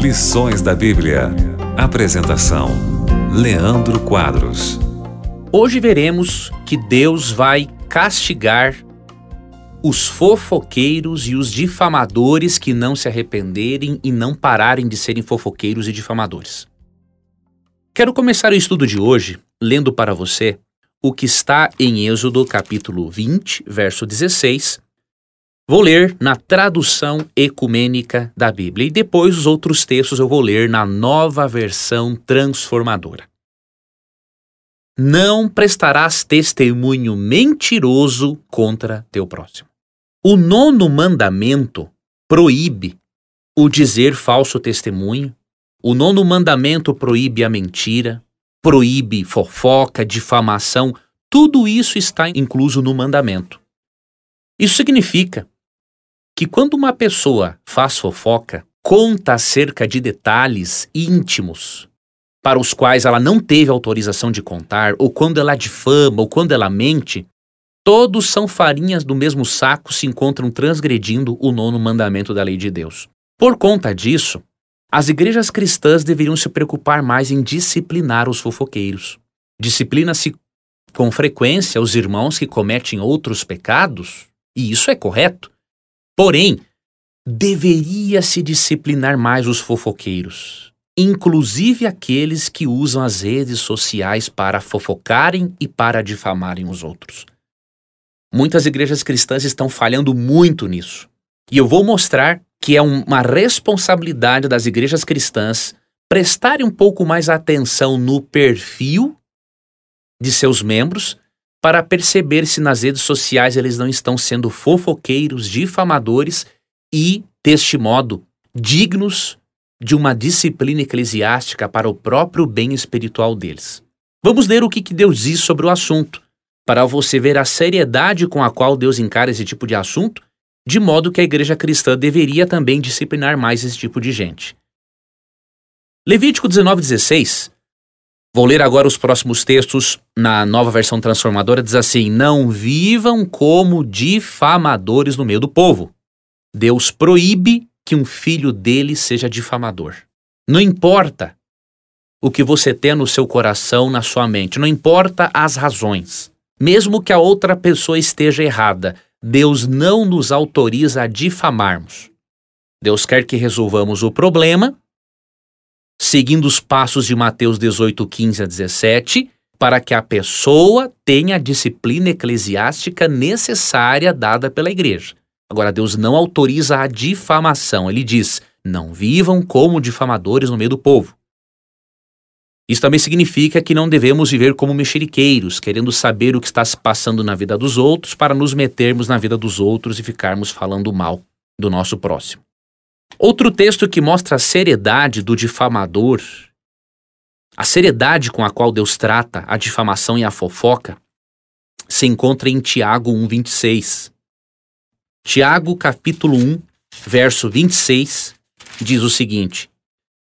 Lições da Bíblia. Apresentação: Leandro Quadros. Hoje veremos que Deus vai castigar os fofoqueiros e os difamadores que não se arrependerem e não pararem de serem fofoqueiros e difamadores. Quero começar o estudo de hoje lendo para você o que está em Êxodo capítulo 20, verso 16, Vou ler na tradução ecumênica da Bíblia e depois os outros textos eu vou ler na nova versão transformadora. Não prestarás testemunho mentiroso contra teu próximo. O nono mandamento proíbe o dizer falso testemunho. O nono mandamento proíbe a mentira, proíbe fofoca, difamação. Tudo isso está incluso no mandamento. Isso significa que quando uma pessoa faz fofoca, conta acerca de detalhes íntimos para os quais ela não teve autorização de contar, ou quando ela difama, ou quando ela mente, todos são farinhas do mesmo saco se encontram transgredindo o nono mandamento da lei de Deus. Por conta disso, as igrejas cristãs deveriam se preocupar mais em disciplinar os fofoqueiros. Disciplina-se com frequência os irmãos que cometem outros pecados, e isso é correto. Porém, deveria se disciplinar mais os fofoqueiros, inclusive aqueles que usam as redes sociais para fofocarem e para difamarem os outros. Muitas igrejas cristãs estão falhando muito nisso. E eu vou mostrar que é uma responsabilidade das igrejas cristãs prestarem um pouco mais atenção no perfil de seus membros para perceber se nas redes sociais eles não estão sendo fofoqueiros, difamadores e, deste modo, dignos de uma disciplina eclesiástica para o próprio bem espiritual deles. Vamos ler o que, Deus diz sobre o assunto, para você ver a seriedade com a qual Deus encara esse tipo de assunto, de modo que a igreja cristã deveria também disciplinar mais esse tipo de gente. Levítico 19,16 Vou ler agora os próximos textos na nova versão transformadora. Diz assim: Não vivam como difamadores no meio do povo. Deus proíbe que um filho dele seja difamador. Não importa o que você tem no seu coração, na sua mente, não importa as razões. Mesmo que a outra pessoa esteja errada, Deus não nos autoriza a difamarmos. Deus quer que resolvamos o problema seguindo os passos de Mateus 18, 15 a 17, para que a pessoa tenha a disciplina eclesiástica necessária dada pela igreja. Agora, Deus não autoriza a difamação. Ele diz: não vivam como difamadores no meio do povo. Isso também significa que não devemos viver como mexeriqueiros, querendo saber o que está se passando na vida dos outros para nos metermos na vida dos outros e ficarmos falando mal do nosso próximo. Outro texto que mostra a seriedade do difamador, a seriedade com a qual Deus trata a difamação e a fofoca, se encontra em Tiago 26. Tiago capítulo 1, verso 26 diz o seguinte: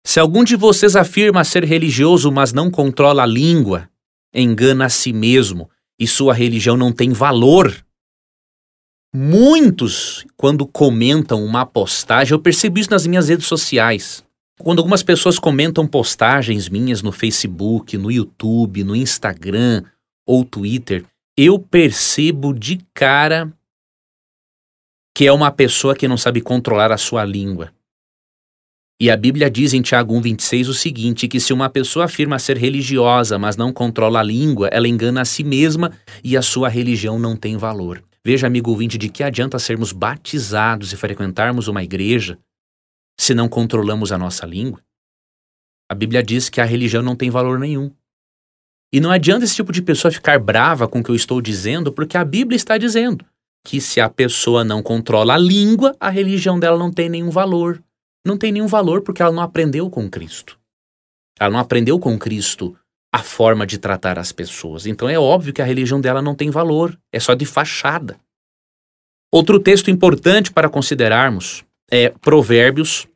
Se algum de vocês afirma ser religioso, mas não controla a língua, engana a si mesmo, e sua religião não tem valor Muitos, quando comentam uma postagem, eu percebo isso nas minhas redes sociais. Quando algumas pessoas comentam postagens minhas no Facebook, no YouTube, no Instagram ou Twitter, eu percebo de cara que é uma pessoa que não sabe controlar a sua língua. E a Bíblia diz em Tiago 1,26 o seguinte: que se uma pessoa afirma ser religiosa, mas não controla a língua, ela engana a si mesma e a sua religião não tem valor. Veja, amigo ouvinte, de que adianta sermos batizados e frequentarmos uma igreja se não controlamos a nossa língua? A Bíblia diz que a religião não tem valor nenhum. E não adianta esse tipo de pessoa ficar brava com o que eu estou dizendo, porque a Bíblia está dizendo que se a pessoa não controla a língua, a religião dela não tem nenhum valor. Não tem nenhum valor porque ela não aprendeu com Cristo. Ela não aprendeu com Cristo a forma de tratar as pessoas. Então é óbvio que a religião dela não tem valor, é só de fachada. Outro texto importante para considerarmos é Provérbios,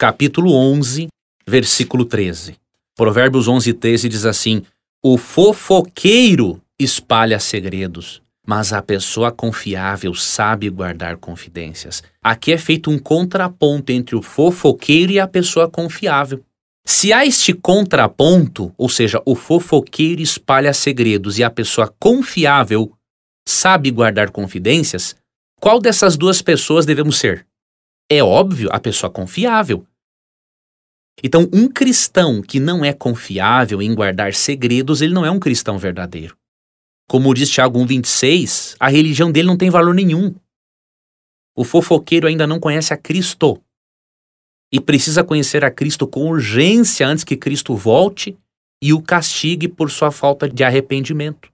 capítulo 11, versículo 13. Provérbios 11, 13 diz assim: O fofoqueiro espalha segredos, mas a pessoa confiável sabe guardar confidências. Aqui é feito um contraponto entre o fofoqueiro e a pessoa confiável. Se há este contraponto, ou seja, o fofoqueiro espalha segredos e a pessoa confiável sabe guardar confidências, qual dessas duas pessoas devemos ser? É óbvio, a pessoa confiável. Então, um cristão que não é confiável em guardar segredos, ele não é um cristão verdadeiro. Como diz Tiago 1,26, a religião dele não tem valor nenhum. O fofoqueiro ainda não conhece a Cristo e precisa conhecer a Cristo com urgência antes que Cristo volte e o castigue por sua falta de arrependimento.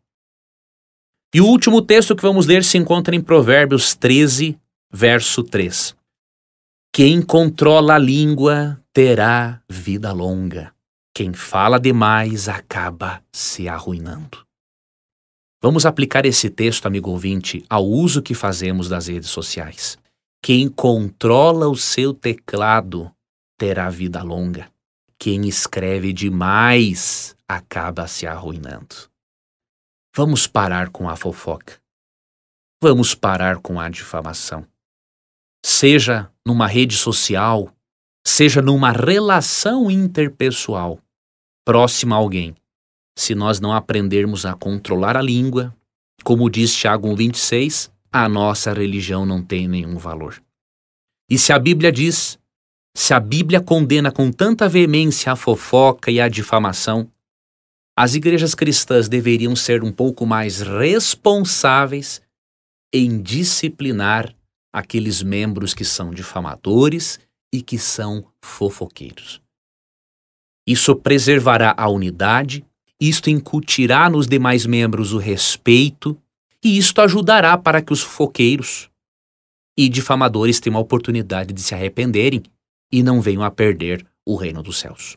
E o último texto que vamos ler se encontra em Provérbios 13, verso 3. Quem controla a língua terá vida longa. Quem fala demais acaba se arruinando. Vamos aplicar esse texto, amigo ouvinte, ao uso que fazemos das redes sociais. Quem controla o seu teclado terá vida longa. Quem escreve demais acaba se arruinando. Vamos parar com a fofoca. Vamos parar com a difamação. Seja numa rede social, seja numa relação interpessoal, próxima a alguém, se nós não aprendermos a controlar a língua, como diz Tiago 1,26, a nossa religião não tem nenhum valor. E se a Bíblia diz, se a Bíblia condena com tanta veemência a fofoca e a difamação, as igrejas cristãs deveriam ser um pouco mais responsáveis em disciplinar aqueles membros que são difamadores e que são fofoqueiros. Isso preservará a unidade, isto incutirá nos demais membros o respeito e isto ajudará para que os fofoqueiros e difamadores tenham a oportunidade de se arrependerem e não venham a perder o reino dos céus.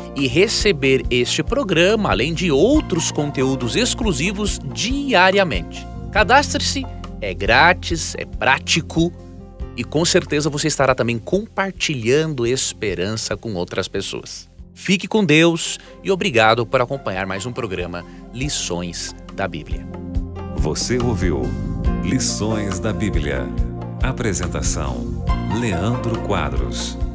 e receber este programa, além de outros conteúdos exclusivos diariamente. Cadastre-se, é grátis, é prático e com certeza você estará também compartilhando esperança com outras pessoas. Fique com Deus e obrigado por acompanhar mais um programa Lições da Bíblia. Você ouviu Lições da Bíblia. Apresentação: Leandro Quadros.